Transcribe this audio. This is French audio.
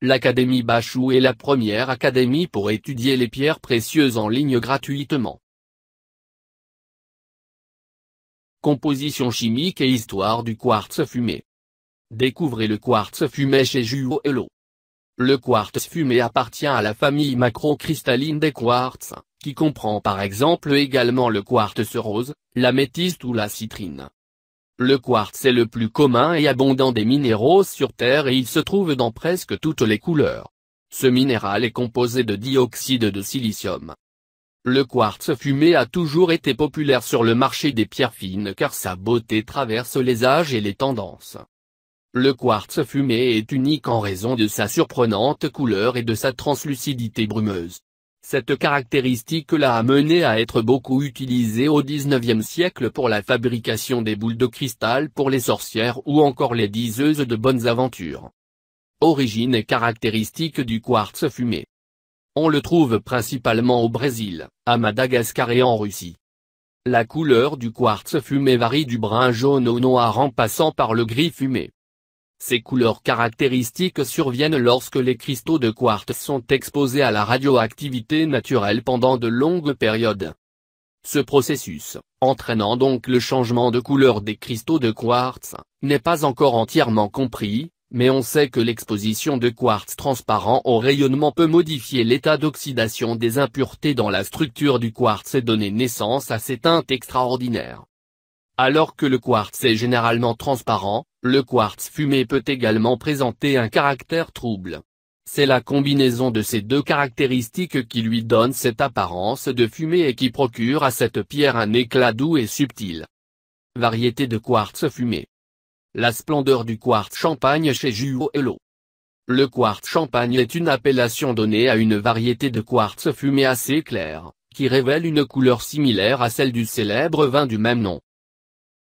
L'Académie Bachou est la première académie pour étudier les pierres précieuses en ligne gratuitement. Composition chimique et histoire du quartz fumé. Découvrez le quartz fumé chez Juo Hello. Le quartz fumé appartient à la famille macrocristalline des quartz, qui comprend par exemple également le quartz rose, l'améthyste ou la citrine. Le quartz est le plus commun et abondant des minéraux sur Terre et il se trouve dans presque toutes les couleurs. Ce minéral est composé de dioxyde de silicium. Le quartz fumé a toujours été populaire sur le marché des pierres fines car sa beauté traverse les âges et les tendances. Le quartz fumé est unique en raison de sa surprenante couleur et de sa translucidité brumeuse. Cette caractéristique l'a amené à être beaucoup utilisée au XIXe siècle pour la fabrication des boules de cristal pour les sorcières ou encore les diseuses de bonnes aventures. Origine et caractéristique du quartz fumé. On le trouve principalement au Brésil, à Madagascar et en Russie. La couleur du quartz fumé varie du brun jaune au noir en passant par le gris fumé. Ces couleurs caractéristiques surviennent lorsque les cristaux de quartz sont exposés à la radioactivité naturelle pendant de longues périodes. Ce processus, entraînant donc le changement de couleur des cristaux de quartz, n'est pas encore entièrement compris, mais on sait que l'exposition de quartz transparent au rayonnement peut modifier l'état d'oxydation des impuretés dans la structure du quartz et donner naissance à ces teintes extraordinaires. Alors que le quartz est généralement transparent, le quartz fumé peut également présenter un caractère trouble. C'est la combinaison de ces deux caractéristiques qui lui donne cette apparence de fumée et qui procure à cette pierre un éclat doux et subtil. Variété de quartz fumé. La splendeur du quartz champagne chez Juo Hello. Le quartz champagne est une appellation donnée à une variété de quartz fumé assez clair, qui révèle une couleur similaire à celle du célèbre vin du même nom.